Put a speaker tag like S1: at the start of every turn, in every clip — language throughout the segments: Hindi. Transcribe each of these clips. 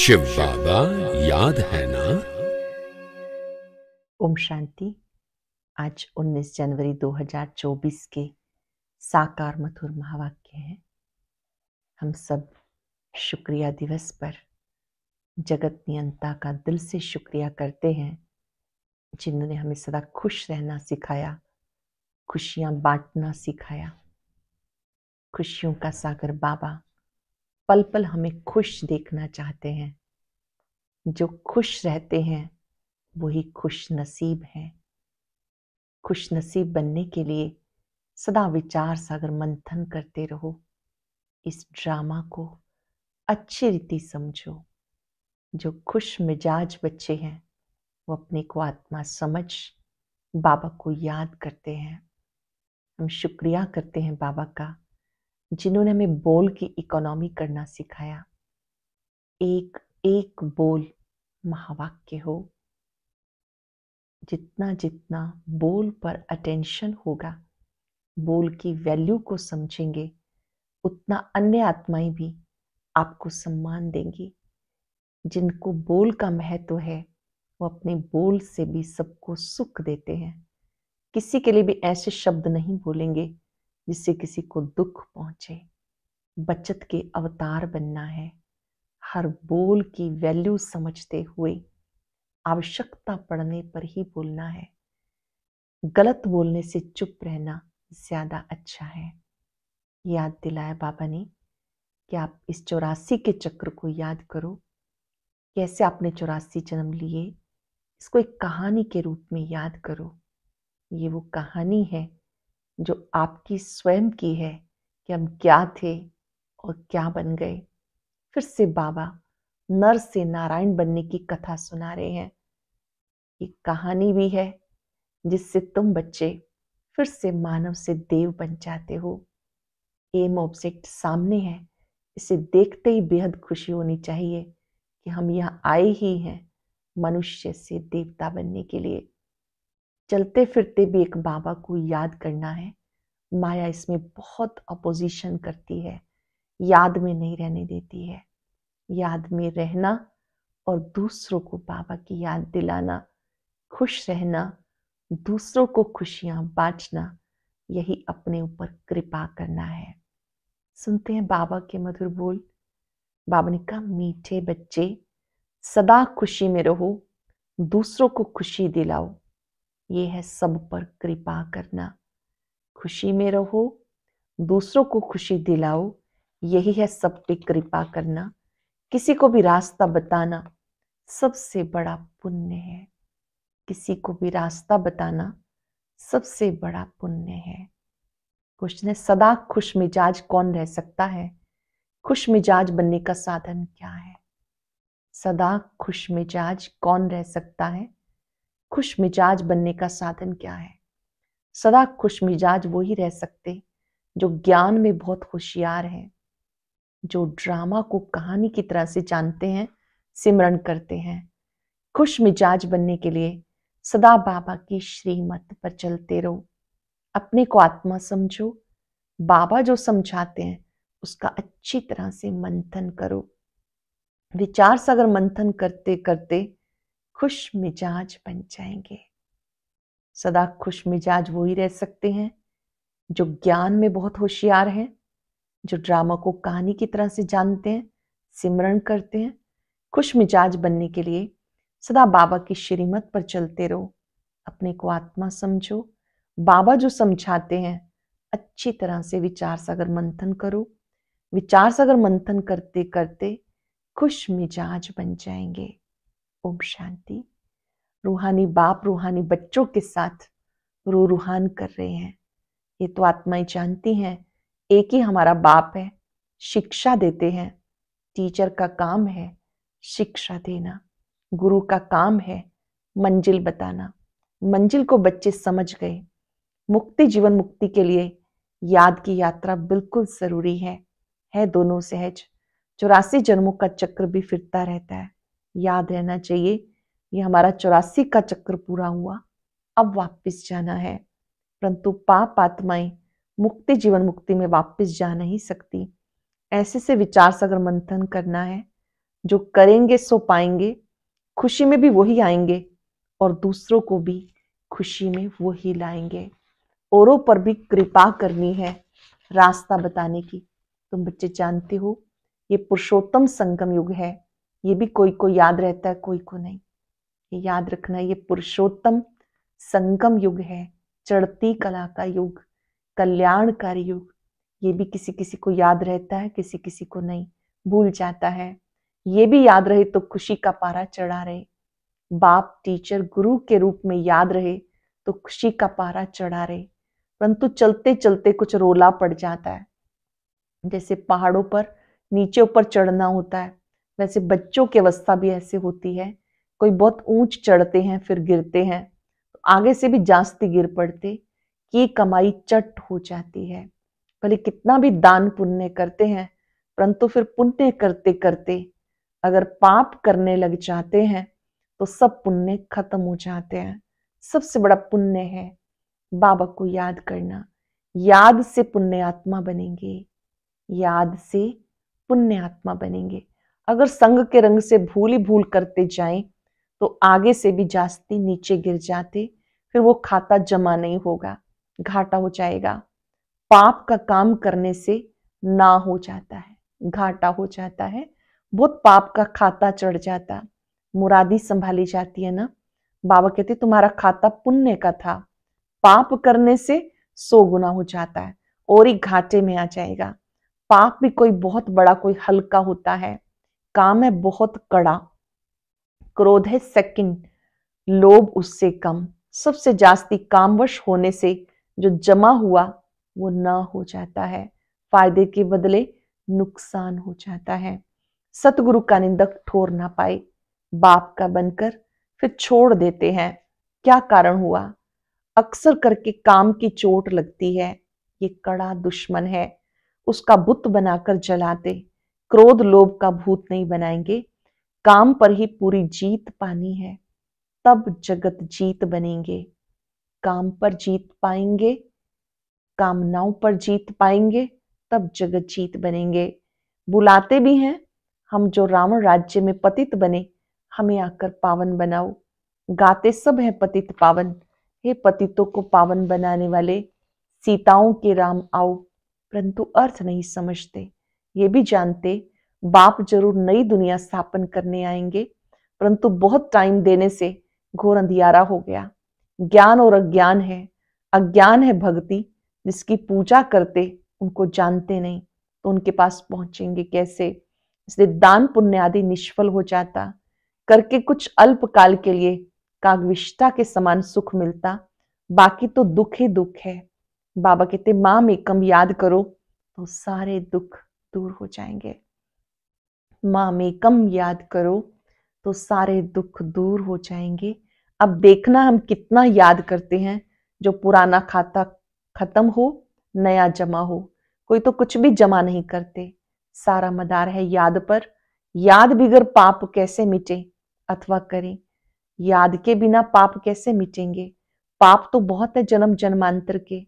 S1: शिव बाबा याद है ना
S2: ओम शांति आज 19 जनवरी 2024 के साकार मथुर महावाक्य है हम सब शुक्रिया दिवस पर जगत नियंता का दिल से शुक्रिया करते हैं जिन्होंने हमें सदा खुश रहना सिखाया खुशियां बांटना सिखाया खुशियों का सागर बाबा पल पल हमें खुश देखना चाहते हैं जो खुश रहते हैं वही खुश नसीब हैं खुश नसीब बनने के लिए सदा विचार सागर मंथन करते रहो इस ड्रामा को अच्छी रीति समझो जो खुश मिजाज बच्चे हैं वो अपने को आत्मा समझ बाबा को याद करते हैं हम शुक्रिया करते हैं बाबा का जिन्होंने हमें बोल की इकोनॉमी करना सिखाया एक एक बोल महावाक्य हो जितना जितना बोल पर अटेंशन होगा बोल की वैल्यू को समझेंगे उतना अन्य आत्माएं भी आपको सम्मान देंगी जिनको बोल का महत्व है वो अपने बोल से भी सबको सुख देते हैं किसी के लिए भी ऐसे शब्द नहीं बोलेंगे जिससे किसी को दुख पहुंचे बचत के अवतार बनना है हर बोल की वैल्यू समझते हुए आवश्यकता पड़ने पर ही बोलना है गलत बोलने से चुप रहना ज़्यादा अच्छा है याद दिलाया बाबा ने कि आप इस चौरासी के चक्र को याद करो कैसे आपने चौरासी जन्म लिए इसको एक कहानी के रूप में याद करो ये वो कहानी है जो आपकी स्वयं की है कि हम क्या थे और क्या बन गए फिर से बाबा नर से नारायण बनने की कथा सुना रहे हैं एक कहानी भी है जिससे तुम बच्चे फिर से मानव से देव बन जाते हो एम ऑब्जेक्ट सामने है इसे देखते ही बेहद खुशी होनी चाहिए कि हम यहाँ आए ही हैं मनुष्य से देवता बनने के लिए चलते फिरते भी एक बाबा को याद करना है माया इसमें बहुत अपोजिशन करती है याद में नहीं रहने देती है याद में रहना और दूसरों को बाबा की याद दिलाना खुश रहना दूसरों को खुशियाँ बांटना यही अपने ऊपर कृपा करना है सुनते हैं बाबा के मधुर बोल बाबा ने कहा मीठे बच्चे सदा खुशी में रहो दूसरों को खुशी दिलाओ ये है सब पर कृपा करना खुशी में रहो दूसरों को खुशी दिलाओ यही है सब पे कृपा करना किसी को भी रास्ता बताना सबसे बड़ा पुण्य है किसी को भी रास्ता बताना सबसे बड़ा पुण्य है क्वेश्चन है सदा खुश मिजाज कौन रह सकता है खुश मिजाज बनने का साधन क्या है सदा खुश मिजाज कौन रह सकता है खुश मिजाज बनने का साधन क्या है सदा खुश मिजाज वो ही रह सकते जो ज्ञान में बहुत होशियार हैं जो ड्रामा को कहानी की तरह से जानते हैं सिमरण करते हैं खुश मिजाज बनने के लिए सदा बाबा की श्रीमत पर चलते रहो अपने को आत्मा समझो बाबा जो समझाते हैं उसका अच्छी तरह से मंथन करो विचार से अगर मंथन करते करते खुश मिजाज बन जाएंगे सदा खुश मिजाज वो ही रह सकते हैं जो ज्ञान में बहुत होशियार हैं जो ड्रामा को कहानी की तरह से जानते हैं सिमरण करते हैं खुश मिजाज बनने के लिए सदा बाबा की श्रीमत पर चलते रहो अपने को आत्मा समझो बाबा जो समझाते हैं अच्छी तरह से विचार सागर मंथन करो विचार सागर मंथन करते करते खुश मिजाज बन जाएंगे ओम शांति रूहानी बाप रूहानी बच्चों के साथ रू रूहान कर रहे हैं ये तो आत्माएं जानती हैं एक ही हमारा बाप है शिक्षा देते हैं टीचर का काम है शिक्षा देना गुरु का काम है मंजिल बताना मंजिल को बच्चे समझ गए मुक्ति जीवन मुक्ति के लिए याद की यात्रा बिल्कुल जरूरी है है दोनों सहज चौरासी जन्मों का चक्र भी फिरता रहता है याद रहना चाहिए ये हमारा चौरासी का चक्र पूरा हुआ अब वापस जाना है परंतु पाप आत्माएं मुक्ति जीवन मुक्ति में वापस जा नहीं सकती ऐसे से विचार सागर मंथन करना है जो करेंगे सो पाएंगे खुशी में भी वही आएंगे और दूसरों को भी खुशी में वही लाएंगे औरों पर भी कृपा करनी है रास्ता बताने की तुम बच्चे जानते हो ये पुरुषोत्तम संगम युग है ये भी कोई को याद रहता है कोई को नहीं याद रखना ये पुरुषोत्तम संगम युग है चढ़ती कला का युग कल्याणकारी युग ये भी किसी किसी को याद रहता है किसी किसी को नहीं भूल जाता है ये भी याद रहे तो खुशी का पारा चढ़ा रहे बाप टीचर गुरु के रूप में याद रहे तो खुशी का पारा चढ़ा रहे परंतु चलते चलते कुछ रोला पड़ जाता है जैसे पहाड़ों पर नीचे ऊपर चढ़ना होता है वैसे बच्चों की अवस्था भी ऐसे होती है कोई बहुत ऊंच चढ़ते हैं फिर गिरते हैं तो आगे से भी जास्ती गिर पड़ते की कमाई चट हो जाती है भले कितना भी दान पुण्य करते हैं परंतु फिर पुण्य करते करते अगर पाप करने लग जाते हैं तो सब पुण्य खत्म हो जाते हैं सबसे बड़ा पुण्य है बाबा को याद करना याद से पुण्य आत्मा बनेंगे याद से पुण्य आत्मा बनेंगे अगर संग के रंग से भूल ही भूल करते जाएं तो आगे से भी जास्ती नीचे गिर जाते फिर वो खाता जमा नहीं होगा घाटा हो जाएगा पाप का काम करने से ना हो जाता है घाटा हो जाता है बहुत पाप का खाता चढ़ जाता मुरादी संभाली जाती है ना बाबा कहते तुम्हारा खाता पुण्य का था पाप करने से सो गुना हो जाता है और ही घाटे में आ जाएगा पाप भी कोई बहुत बड़ा कोई हल्का होता है काम है बहुत कड़ा क्रोध है सेकंड लोभ उससे कम सबसे जास्ती कामवश होने से जो जमा हुआ वो ना हो जाता है फायदे के बदले नुकसान हो जाता है सतगुरु का निंदक ठोर ना पाए बाप का बनकर फिर छोड़ देते हैं क्या कारण हुआ अक्सर करके काम की चोट लगती है ये कड़ा दुश्मन है उसका बुत बनाकर जलाते क्रोध लोभ का भूत नहीं बनाएंगे काम पर ही पूरी जीत पानी है तब जगत जीत बनेंगे काम पर जीत पाएंगे कामनाओं पर जीत पाएंगे तब जगत जीत बनेंगे बुलाते भी हैं हम जो रावण राज्य में पतित बने हमें आकर पावन बनाओ गाते सब हैं पतित पावन हे पतितों को पावन बनाने वाले सीताओं के राम आओ परंतु अर्थ नहीं समझते ये भी जानते बाप जरूर नई दुनिया स्थापन करने आएंगे परंतु बहुत टाइम देने से घोर अंधियारा हो गया ज्ञान और अज्ञान है अज्ञान है भक्ति जिसकी पूजा करते उनको जानते नहीं तो उनके पास पहुंचेंगे कैसे इसलिए दान पुण्य आदि निष्फल हो जाता करके कुछ अल्प काल के लिए कागविष्ठा के समान सुख मिलता बाकी तो दुख ही दुख है बाबा कहते माँ में कम याद करो तो सारे दुख दूर हो जाएंगे कम याद करो तो सारे दुख दूर हो जाएंगे अब देखना हम कितना याद करते हैं जो पुराना खाता खत्म हो नया जमा हो कोई तो कुछ भी जमा नहीं करते सारा मदार है याद पर याद बिगर पाप कैसे मिटे अथवा करें याद के बिना पाप कैसे मिटेंगे पाप तो बहुत है जन्म जन्मांतर के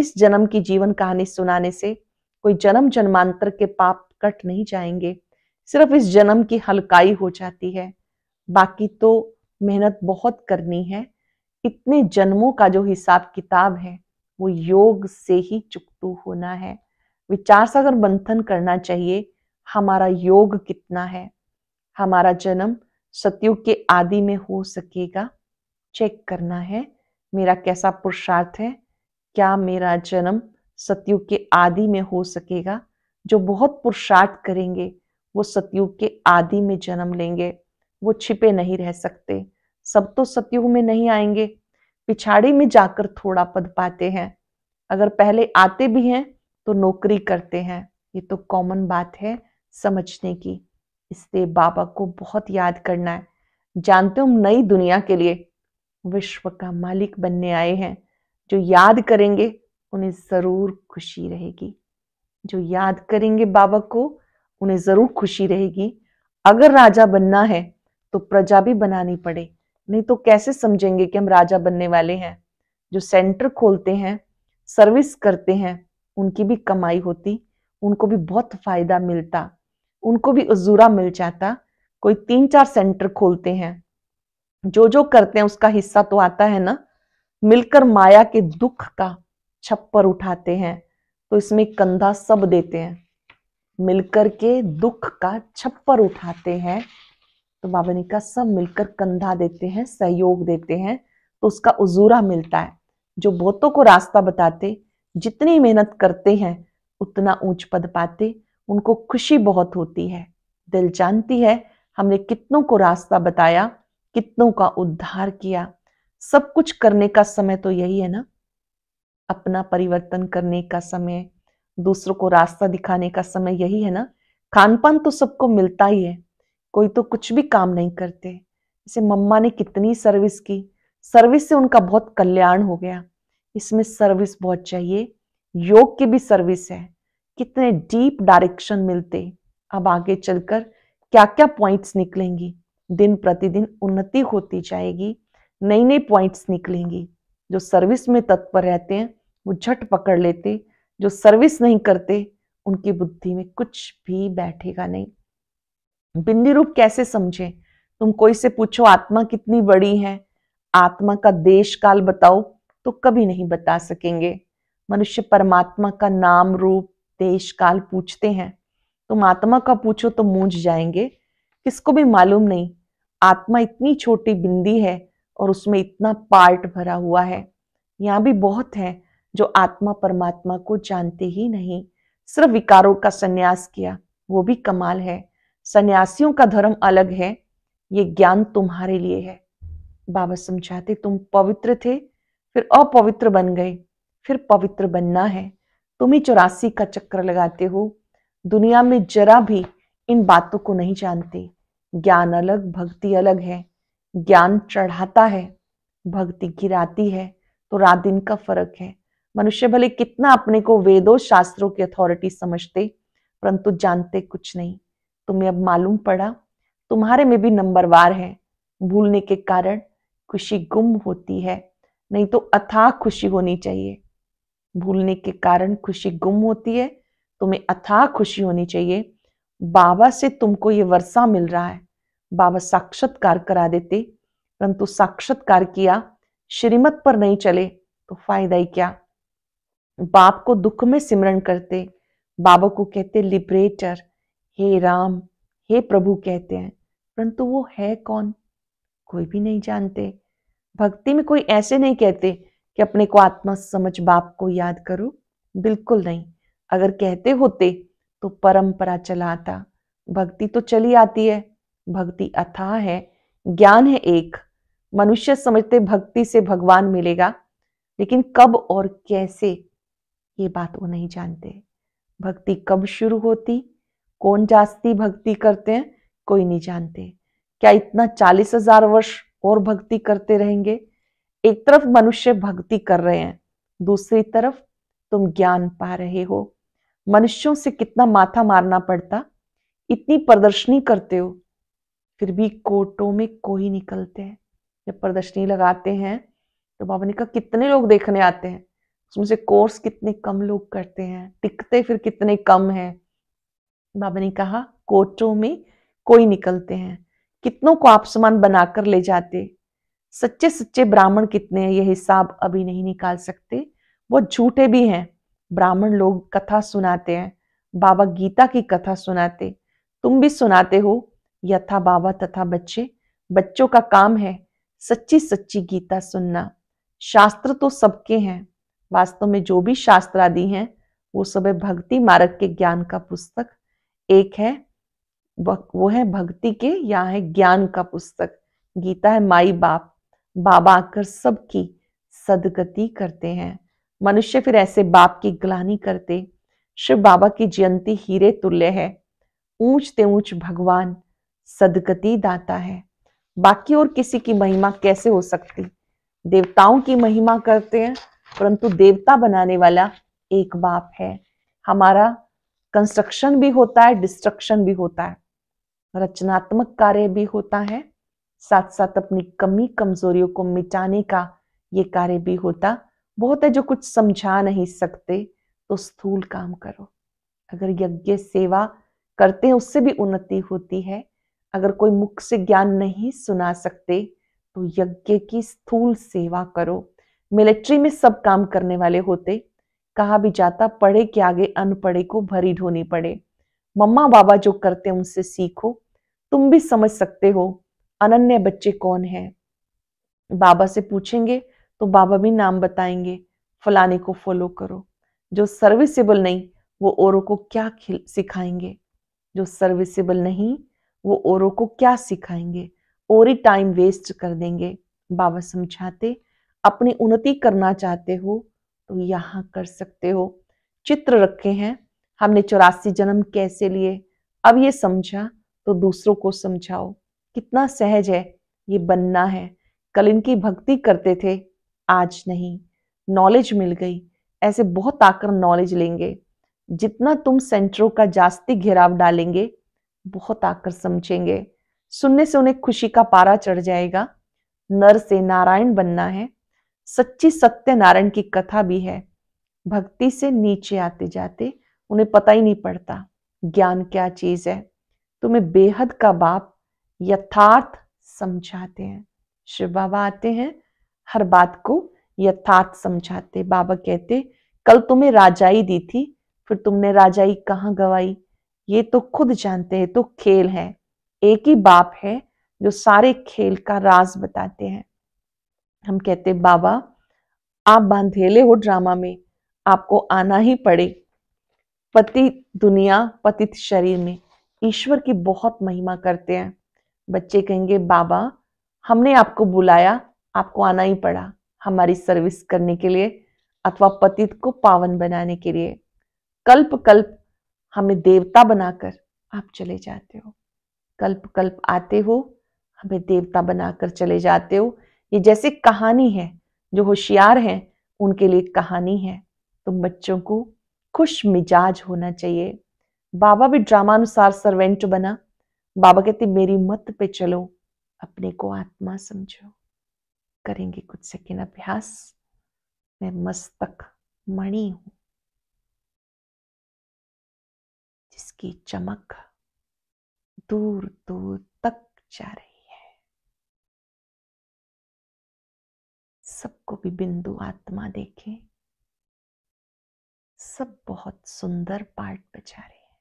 S2: इस जन्म की जीवन कहानी सुनाने से कोई जन्म जन्मांतर के पाप कट नहीं जाएंगे सिर्फ इस जन्म की हल्काई हो जाती है बाकी तो मेहनत बहुत करनी है इतने जन्मों का जो हिसाब किताब है वो योग से ही चुकतू होना है विचार सागर मंथन करना चाहिए हमारा योग कितना है हमारा जन्म सतयुग के आदि में हो सकेगा चेक करना है मेरा कैसा पुरुषार्थ है क्या मेरा जन्म सतयुग के आदि में हो सकेगा जो बहुत पुरुषार्थ करेंगे वो सतयुग के आदि में जन्म लेंगे वो छिपे नहीं रह सकते सब तो सतयुग में नहीं आएंगे पिछाड़ी में जाकर थोड़ा पद पाते हैं अगर पहले आते भी हैं तो नौकरी करते हैं ये तो कॉमन बात है समझने की इसलिए बाबा को बहुत याद करना है जानते हो नई दुनिया के लिए विश्व का मालिक बनने आए हैं जो याद करेंगे उन्हें ज़रूर खुशी रहेगी जो याद करेंगे बाबा को उन्हें जरूर खुशी रहेगी अगर राजा बनना है तो प्रजा भी बनानी पड़े नहीं तो कैसे समझेंगे कि हम राजा बनने वाले हैं जो सेंटर खोलते हैं सर्विस करते हैं उनकी भी कमाई होती उनको भी बहुत फायदा मिलता उनको भी अजूरा मिल जाता कोई तीन चार सेंटर खोलते हैं जो जो करते हैं उसका हिस्सा तो आता है ना मिलकर माया के दुख का छप्पर उठाते हैं तो इसमें कंधा सब देते हैं मिलकर के दुख का छप्पर उठाते हैं तो बाबा ने कहा सब मिलकर कंधा देते हैं सहयोग देते हैं तो उसका उजूरा मिलता है जो बहुतों को रास्ता बताते जितनी मेहनत करते हैं उतना ऊंच पद पाते उनको खुशी बहुत होती है दिल जानती है हमने कितनों को रास्ता बताया कितनों का उद्धार किया सब कुछ करने का समय तो यही है ना अपना परिवर्तन करने का समय दूसरों को रास्ता दिखाने का समय यही है ना खान पान तो सबको मिलता ही है कोई तो कुछ भी काम नहीं करते जैसे मम्मा ने कितनी सर्विस की सर्विस से उनका बहुत कल्याण हो गया इसमें सर्विस बहुत चाहिए योग की भी सर्विस है कितने डीप डायरेक्शन मिलते अब आगे चलकर क्या क्या पॉइंट्स निकलेंगी दिन प्रतिदिन उन्नति होती जाएगी नई नई पॉइंट्स निकलेंगी जो सर्विस में तत्पर रहते हैं वो झट पकड़ लेते जो सर्विस नहीं करते उनकी बुद्धि में कुछ भी बैठेगा नहीं बिंदी रूप कैसे समझे तुम कोई से पूछो आत्मा कितनी बड़ी है आत्मा का देश काल बताओ तो कभी नहीं बता सकेंगे मनुष्य परमात्मा का नाम रूप देश काल पूछते हैं तुम आत्मा का पूछो तो मूझ जाएंगे किसको भी मालूम नहीं आत्मा इतनी छोटी बिंदी है और उसमें इतना पार्ट भरा हुआ है यहाँ भी बहुत है जो आत्मा परमात्मा को जानते ही नहीं सिर्फ विकारों का संन्यास किया वो भी कमाल है सन्यासियों का धर्म अलग है ये ज्ञान तुम्हारे लिए है बाबा समझाते तुम पवित्र थे फिर अपवित्र बन गए फिर पवित्र बनना है तुम ही चौरासी का चक्कर लगाते हो दुनिया में जरा भी इन बातों को नहीं जानते ज्ञान अलग भक्ति अलग है ज्ञान चढ़ाता है भक्ति गिराती है तो रात दिन का फर्क है मनुष्य भले कितना अपने को वेदों शास्त्रों की अथॉरिटी समझते परंतु जानते कुछ नहीं तुम्हें अब मालूम पड़ा तुम्हारे में भी नंबरवार है भूलने के कारण खुशी गुम होती है नहीं तो अथाह खुशी होनी चाहिए भूलने के कारण खुशी गुम होती है तुम्हें अथाह खुशी होनी चाहिए बाबा से तुमको ये वर्षा मिल रहा है बाबा साक्षात्कार करा देते परंतु साक्षात्कार किया श्रीमत पर नहीं चले तो फायदा ही क्या बाप को दुख में सिमरण करते बाबा को कहते लिबरेटर हे राम हे प्रभु कहते हैं परंतु वो है कौन कोई भी नहीं जानते भक्ति में कोई ऐसे नहीं कहते कि अपने को आत्मा समझ बाप को याद करो बिल्कुल नहीं अगर कहते होते तो परंपरा चला आता भक्ति तो चली आती है भक्ति अथाह है ज्ञान है एक मनुष्य समझते भक्ति से भगवान मिलेगा लेकिन कब और कैसे ये बात वो नहीं जानते भक्ति कब शुरू होती कौन जास्ती भक्ति करते हैं कोई नहीं जानते क्या इतना चालीस हजार वर्ष और भक्ति करते रहेंगे एक तरफ मनुष्य भक्ति कर रहे हैं दूसरी तरफ तुम ज्ञान पा रहे हो मनुष्यों से कितना माथा मारना पड़ता इतनी प्रदर्शनी करते हो फिर भी कोटों में कोई निकलते हैं जब प्रदर्शनी लगाते हैं तो बाबा ने कहा कितने लोग देखने आते हैं उसमें से कोर्स कितने कम लोग करते हैं टिकते फिर कितने कम हैं बाबा ने कहा कोटों में कोई निकलते हैं कितनों को आप समान बनाकर ले जाते सच्चे सच्चे ब्राह्मण कितने हैं ये हिसाब अभी नहीं निकाल सकते वो झूठे भी हैं ब्राह्मण लोग कथा सुनाते हैं बाबा गीता की कथा सुनाते तुम भी सुनाते हो यथा बाबा तथा बच्चे बच्चों का काम है सच्ची सच्ची गीता सुनना शास्त्र तो सबके हैं वास्तव में जो भी शास्त्र आदि हैं वो सब भक्ति मार्ग के ज्ञान का पुस्तक एक है वो है भक्ति के या है ज्ञान का पुस्तक गीता है माई बाप बाबा आकर सबकी सदगति करते हैं मनुष्य फिर ऐसे बाप की ग्लानी करते शिव बाबा की जयंती हीरे तुल्य है ऊंच ते ऊंच भगवान सदगति दाता है बाकी और किसी की महिमा कैसे हो सकती देवताओं की महिमा करते हैं परंतु देवता बनाने वाला एक बाप है हमारा कंस्ट्रक्शन भी होता है डिस्ट्रक्शन भी होता है रचनात्मक कार्य भी होता है साथ साथ अपनी कमी कमजोरियों को मिटाने का ये कार्य भी होता बहुत है जो कुछ समझा नहीं सकते तो स्थूल काम करो अगर यज्ञ सेवा करते हैं उससे भी उन्नति होती है अगर कोई मुख से ज्ञान नहीं सुना सकते तो यज्ञ की स्थूल सेवा करो मिलिट्री में सब काम करने वाले होते कहा भी जाता पढ़े के आगे अनपढ़े को भरी ढोनी पड़े मम्मा बाबा जो करते उनसे सीखो तुम भी समझ सकते हो अनन्य बच्चे कौन है बाबा से पूछेंगे तो बाबा भी नाम बताएंगे फलाने को फॉलो करो जो सर्विसेबल नहीं वो औरों को क्या सिखाएंगे जो सर्विसेबल नहीं वो औरों को क्या सिखाएंगे और ही टाइम वेस्ट कर देंगे बाबा समझाते अपनी उन्नति करना चाहते हो तो यहाँ कर सकते हो चित्र रखे हैं हमने चौरासी जन्म कैसे लिए अब ये समझा तो दूसरों को समझाओ कितना सहज है ये बनना है कल इनकी भक्ति करते थे आज नहीं नॉलेज मिल गई ऐसे बहुत आकर नॉलेज लेंगे जितना तुम सेंटरों का जास्ती घेराव डालेंगे बहुत आकर समझेंगे सुनने से उन्हें खुशी का पारा चढ़ जाएगा नर से नारायण बनना है सच्ची सत्यनारायण की कथा भी है भक्ति से नीचे आते जाते उन्हें पता ही नहीं पड़ता ज्ञान क्या चीज है तुम्हें बेहद का बाप यथार्थ समझाते हैं शिव बाबा आते हैं हर बात को यथार्थ समझाते बाबा कहते कल तुम्हें राजाई दी थी फिर तुमने राजाई कहाँ गवाई ये तो खुद जानते हैं तो खेल है एक ही बाप है जो सारे खेल का राज बताते हैं हम कहते बाबा आप बांधेले हो ड्रामा में आपको आना ही पड़े पति दुनिया पतित शरीर में ईश्वर की बहुत महिमा करते हैं बच्चे कहेंगे बाबा हमने आपको बुलाया आपको आना ही पड़ा हमारी सर्विस करने के लिए अथवा पतित को पावन बनाने के लिए कल्प कल्प हमें देवता बनाकर आप चले जाते हो कल्प कल्प आते हो हमें देवता बनाकर चले जाते हो ये जैसे कहानी है जो होशियार हैं उनके लिए कहानी है तो बच्चों को खुश मिजाज होना चाहिए बाबा भी ड्रामानुसार सर्वेंट बना बाबा कहते मेरी मत पे चलो अपने को आत्मा समझो करेंगे कुछ सेकेंड अभ्यास मैं मस्तक मणि हूं
S1: जिसकी चमक दूर दूर तक जा रही सबको भी बिंदु आत्मा देखे सब बहुत सुंदर पार्ट बजा रहे हैं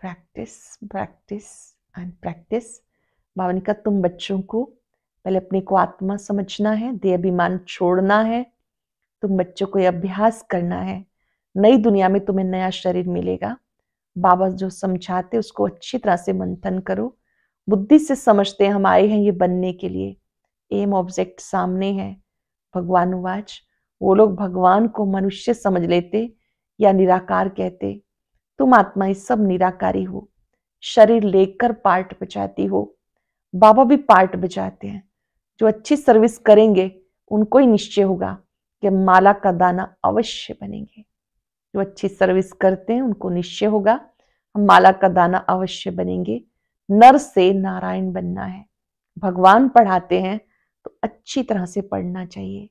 S2: practice practice and practice Bhavnika तुम बच्चों को पहले अपने को आत्मा समझना है देह अभिमान छोड़ना है तुम बच्चों को यह अभ्यास करना है नई दुनिया में तुम्हें नया शरीर मिलेगा बाबा जो समझाते उसको अच्छी तरह से मंथन करो बुद्धि से समझते हैं हम आए हैं ये बनने के लिए एम ऑब्जेक्ट सामने है भगवान उवाच वो लोग भगवान को मनुष्य समझ लेते या निराकार कहते तुम आत्मा इस सब निराकारी हो शरीर लेकर पार्ट बचाती हो बाबा भी पार्ट बचाते हैं जो अच्छी सर्विस करेंगे उनको ही निश्चय होगा कि माला का दाना अवश्य बनेंगे जो अच्छी सर्विस करते हैं उनको निश्चय होगा हम माला का दाना अवश्य बनेंगे नर से नारायण बनना है भगवान पढ़ाते हैं तो अच्छी तरह से पढ़ना चाहिए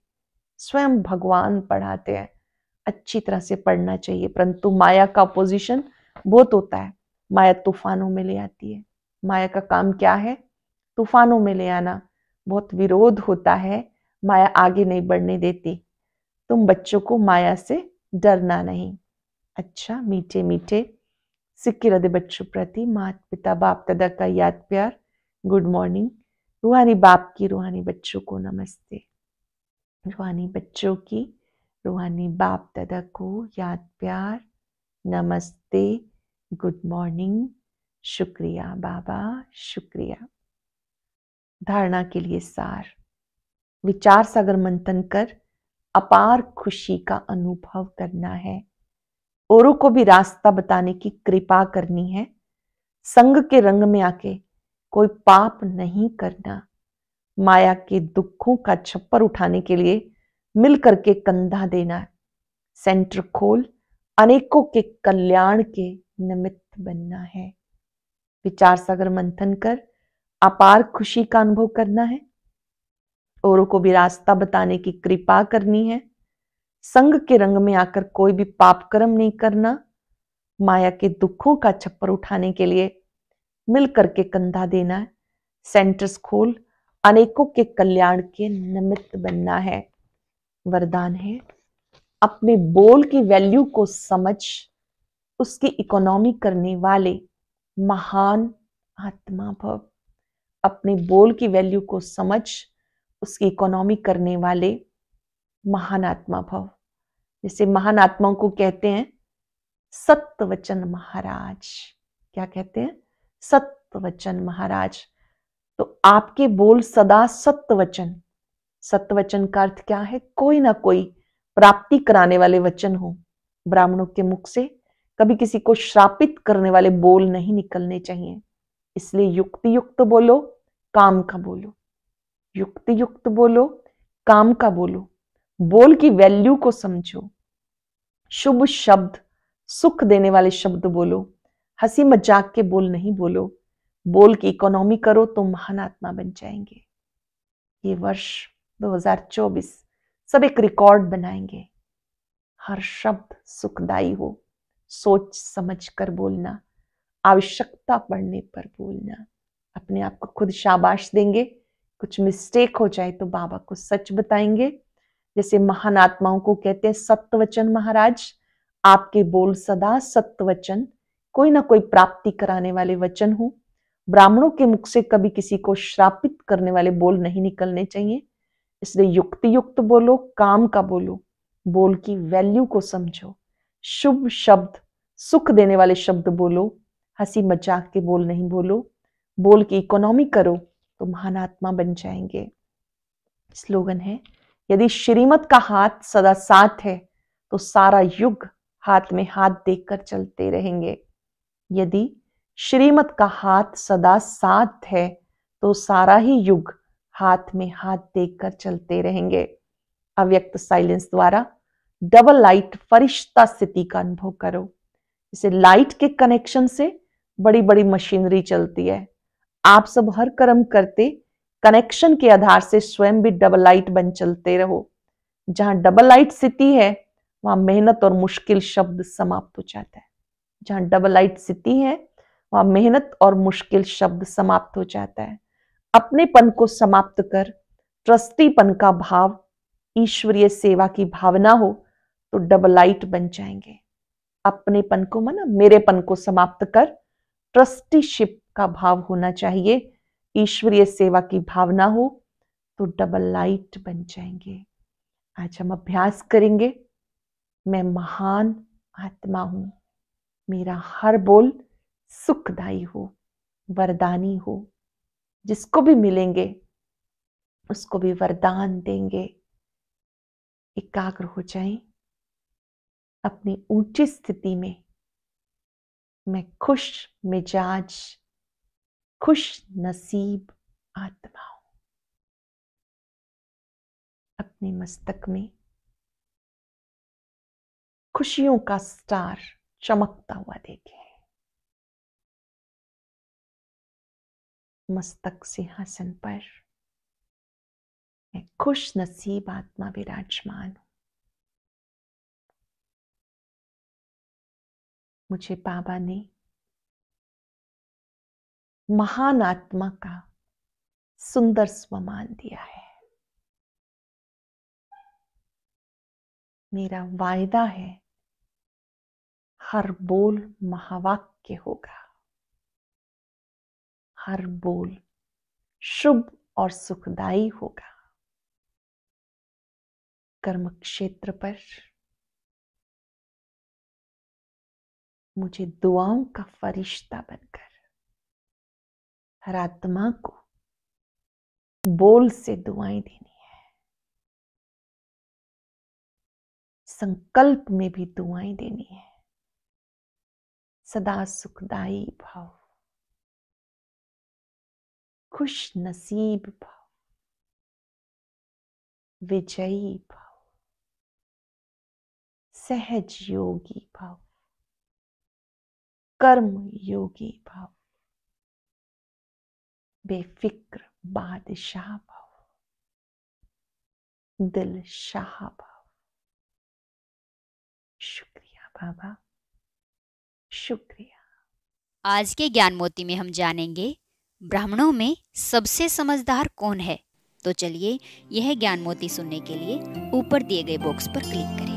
S2: स्वयं भगवान पढ़ाते हैं अच्छी तरह से पढ़ना चाहिए परंतु माया का अपोजिशन बहुत होता है माया तूफानों में ले आती है माया का काम क्या है तूफानों में ले आना बहुत विरोध होता है माया आगे नहीं बढ़ने देती तुम बच्चों को माया से डरना नहीं अच्छा मीठे मीठे सिक्के हृदय बच्चों प्रति मात पिता बाप दादा का याद प्यार गुड मॉर्निंग रूहानी बाप की रूहानी बच्चों को नमस्ते रूहानी बच्चों की रूहानी बाप दादा को याद प्यार नमस्ते गुड मॉर्निंग शुक्रिया बाबा शुक्रिया धारणा के लिए सार विचार सागर मंथन कर अपार खुशी का अनुभव करना है औरों को भी रास्ता बताने की कृपा करनी है संग के रंग में आके कोई पाप नहीं करना माया के दुखों का छप्पर उठाने के लिए मिल करके कंधा देना है सेंटर खोल अनेकों के कल्याण के निमित्त बनना है विचार सागर मंथन कर अपार खुशी का अनुभव करना है औरों को भी रास्ता बताने की कृपा करनी है संग के रंग में आकर कोई भी पाप कर्म नहीं करना माया के दुखों का छप्पर उठाने के लिए मिल करके कंधा देना है सेंटर्स खोल अनेकों के कल्याण के निमित्त बनना है वरदान है अपने बोल की वैल्यू को समझ उसकी इकोनॉमी करने वाले महान आत्मा भव अपने बोल की वैल्यू को समझ उसकी इकोनॉमी करने वाले महान आत्मा भव जिसे महान आत्माओं को कहते हैं सत्यवचन महाराज क्या कहते हैं सत्यवचन महाराज तो आपके बोल सदा सत्यवचन सत्यवचन का अर्थ क्या है कोई ना कोई प्राप्ति कराने वाले वचन हो ब्राह्मणों के मुख से कभी किसी को श्रापित करने वाले बोल नहीं निकलने चाहिए इसलिए युक्ति युक्त बोलो काम का बोलो युक्ति युक्त बोलो काम का बोलो बोल की वैल्यू को समझो शुभ शब्द सुख देने वाले शब्द बोलो हंसी मजाक के बोल नहीं बोलो बोल की इकोनॉमी करो तो महान आत्मा बन जाएंगे ये वर्ष 2024 सब एक रिकॉर्ड बनाएंगे हर शब्द सुखदायी हो सोच समझ कर बोलना आवश्यकता पड़ने पर बोलना अपने आप को खुद शाबाश देंगे कुछ मिस्टेक हो जाए तो बाबा को सच बताएंगे जैसे महान आत्माओं को कहते हैं सत्यवचन महाराज आपके बोल सदा सत्यवचन कोई ना कोई प्राप्ति कराने वाले वचन हो ब्राह्मणों के मुख से कभी किसी को श्रापित करने वाले बोल नहीं निकलने चाहिए इसलिए युक्ति युक्त बोलो काम का बोलो बोल की वैल्यू को समझो शुभ शब्द सुख देने वाले शब्द बोलो हंसी मजाक के बोल नहीं बोलो बोल की इकोनॉमी करो तो महान आत्मा बन जाएंगे स्लोगन है यदि श्रीमत का हाथ सदा साथ है तो सारा युग हाथ में हाथ देकर चलते रहेंगे यदि श्रीमत का हाथ सदा साथ है तो सारा ही युग हाथ में हाथ देकर चलते रहेंगे अव्यक्त साइलेंस द्वारा डबल लाइट फरिश्ता स्थिति का अनुभव करो इसे लाइट के कनेक्शन से बड़ी बड़ी मशीनरी चलती है आप सब हर कर्म करते कनेक्शन के आधार से स्वयं भी डबल लाइट बन चलते रहो जहां डबल लाइट स्थिति है वहां मेहनत और मुश्किल शब्द समाप्त हो जाता है जहां डबल लाइट स्थिति है वहां मेहनत और मुश्किल शब्द समाप्त हो जाता है अपनेपन को समाप्त कर ट्रस्टीपन का भाव ईश्वरीय सेवा की भावना हो तो डबल लाइट बन जाएंगे अपनेपन को मना मेरेपन को समाप्त कर ट्रस्टीशिप का भाव होना चाहिए ईश्वरीय सेवा की भावना हो तो डबल लाइट बन जाएंगे आज हम अभ्यास करेंगे मैं महान आत्मा हूं मेरा हर बोल सुखदायी हो वरदानी हो जिसको भी मिलेंगे उसको भी वरदान देंगे एकाग्र हो जाए अपनी ऊंची स्थिति में मैं खुश मिजाज खुश नसीब आत्माओं
S1: अपने मस्तक में खुशियों का स्टार चमकता हुआ देखे मस्तक सिंहासन पर मैं खुश नसीब आत्मा विराजमान हूं मुझे बाबा ने महान आत्मा का सुंदर स्वमान दिया है मेरा वायदा है हर बोल महावाक्य होगा हर बोल शुभ और सुखदायी होगा कर्म क्षेत्र पर मुझे दुआओं का फरिश्ता बनकर हर आत्मा को बोल से दुआएं देनी है संकल्प में भी दुआएं देनी है सदा सुखदाई भाव खुश नसीब भाव विजयी भाव सहज योगी भाव कर्म योगी भाव बेफिक्र बादशाह भाव दिल शाह भाव शुक्रिया बाबा शुक्रिया आज के ज्ञान मोती में हम जानेंगे ब्राह्मणों में सबसे समझदार कौन है तो चलिए यह ज्ञान मोती सुनने के लिए ऊपर दिए गए बॉक्स पर क्लिक करें